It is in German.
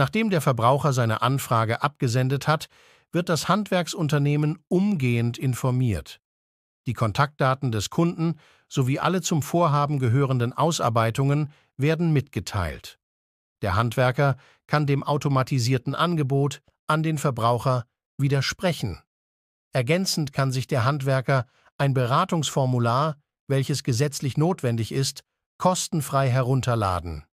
Nachdem der Verbraucher seine Anfrage abgesendet hat, wird das Handwerksunternehmen umgehend informiert. Die Kontaktdaten des Kunden sowie alle zum Vorhaben gehörenden Ausarbeitungen werden mitgeteilt. Der Handwerker kann dem automatisierten Angebot an den Verbraucher widersprechen. Ergänzend kann sich der Handwerker ein Beratungsformular, welches gesetzlich notwendig ist, kostenfrei herunterladen.